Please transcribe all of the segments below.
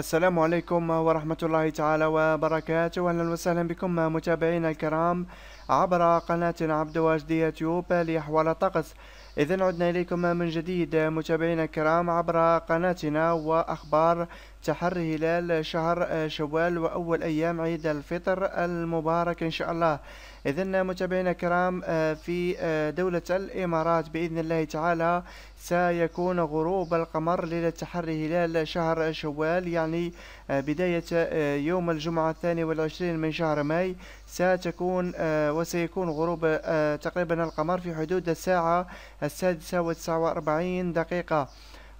السلام عليكم ورحمة الله تعالى وبركاته أهلا وسهلا بكم متابعينا الكرام عبر قناة عبد واجد يوتيوب لأحوال الطقس إذا عدنا إليكم من جديد متابعينا الكرام عبر قناتنا وأخبار تحر هلال شهر آه، شوال وأول أيام عيد الفطر المبارك إن شاء الله إذن متابعينا الكرام آه، في آه، دولة الإمارات بإذن الله تعالى سيكون غروب القمر ليلة تحري هلال شهر شوال يعني بداية يوم الجمعة الثاني والعشرين من شهر ماي ستكون وسيكون غروب تقريبا القمر في حدود الساعة السادسة والتسعة وأربعين دقيقة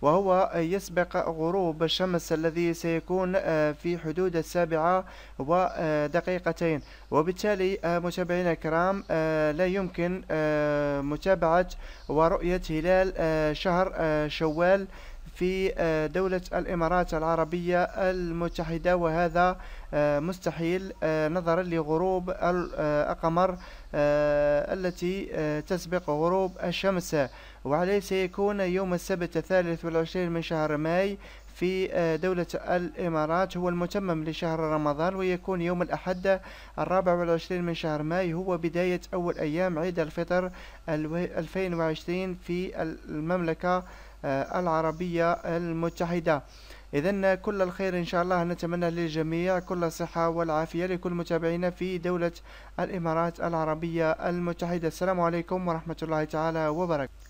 وهو يسبق غروب الشمس الذي سيكون آه، في حدود السابعة ودقيقتين وبالتالي آه، متابعينا الكرام آه، لا يمكن متابعة ورؤية هلال شهر شوال في آه، دولة الإمارات العربية المتحدة وهذا آه، مستحيل آه، نظرا لغروب القمر التي تسبق غروب الشمس وعليه سيكون يوم السبت الثالث والعشرين من شهر ماي في آه، دولة الإمارات هو المتمم لشهر رمضان ويكون يوم الأحد الرابع والعشرين من شهر ماي هو بداية أول أيام عيد الفطر 2020 في المملكة آه، العربية المتحدة إذا كل الخير إن شاء الله نتمنى للجميع كل الصحة والعافية لكل متابعينا في دولة الإمارات العربية المتحدة السلام عليكم ورحمة الله تعالى وبركاته